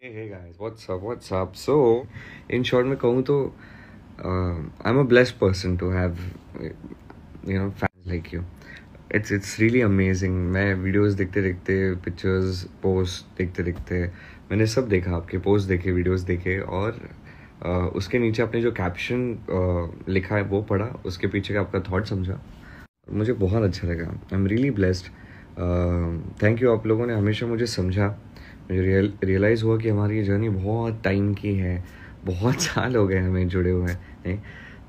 hey guys what's up what's up so in short मैं कहूँ तो I'm a blessed person to have you know fans like you it's it's really amazing मैं videos देखते देखते pictures post देखते देखते मैंने सब देखा आपके post देखे videos देखे और uh, उसके नीचे आपने जो कैप्शन uh, लिखा है वो पढ़ा उसके पीछे का आपका थॉट समझा मुझे बहुत अच्छा लगा I am really blessed thank you आप लोगों ने हमेशा मुझे समझा मुझे रियल रियलाइज़ हुआ कि हमारी ये जर्नी बहुत टाइम की है बहुत साल हो गए हमें जुड़े हुए हैं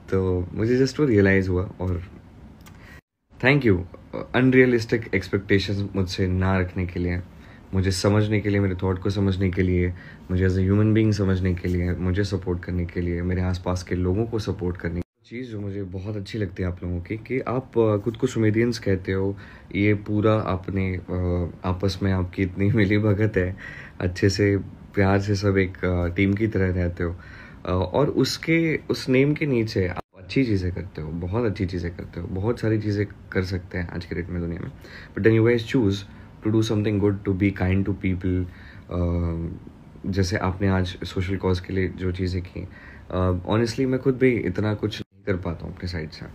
तो मुझे जस्ट वो रियलाइज़ हुआ और थैंक यू अनरियलिस्टिक एक्सपेक्टेशन मुझसे ना रखने के लिए मुझे समझने के लिए मेरे थॉट को समझने के लिए मुझे एज ए ह्यूमन बींग समझने के लिए मुझे सपोर्ट करने के लिए मेरे आसपास के लोगों को सपोर्ट करने चीज़ जो मुझे बहुत अच्छी लगती है आप लोगों की कि आप खुद को सुमेदियंस कहते हो ये पूरा आपने आपस में आपकी इतनी मिली भगत है अच्छे से प्यार से सब एक टीम की तरह रहते हो और उसके उस नेम के नीचे आप अच्छी चीज़ें करते हो बहुत अच्छी चीज़ें करते हो बहुत सारी चीज़ें कर सकते हैं आज के डेट में दुनिया में but and you wise choose to do something good to be kind to people जैसे आपने आज सोशल कॉज के लिए जो चीज़ें की ऑनेस्टली uh, मैं खुद भी इतना कुछ कर पाता हूँ अपने साइड से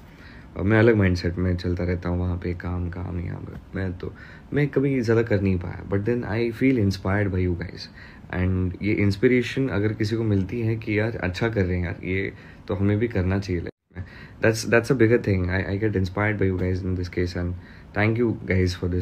मैं अलग माइंडसेट में चलता रहता हूँ वहाँ पे काम काम यहाँ पर मैं तो मैं कभी ज़्यादा कर नहीं पाया but then I feel inspired by you guys and ये इंस्पिरेशन अगर किसी को मिलती है कि यार अच्छा कर रहे हैं यार ये तो हमें भी करना चाहिए लाइफ में that's that's a bigger thing I I get inspired by you guys in this case and thank you guys for this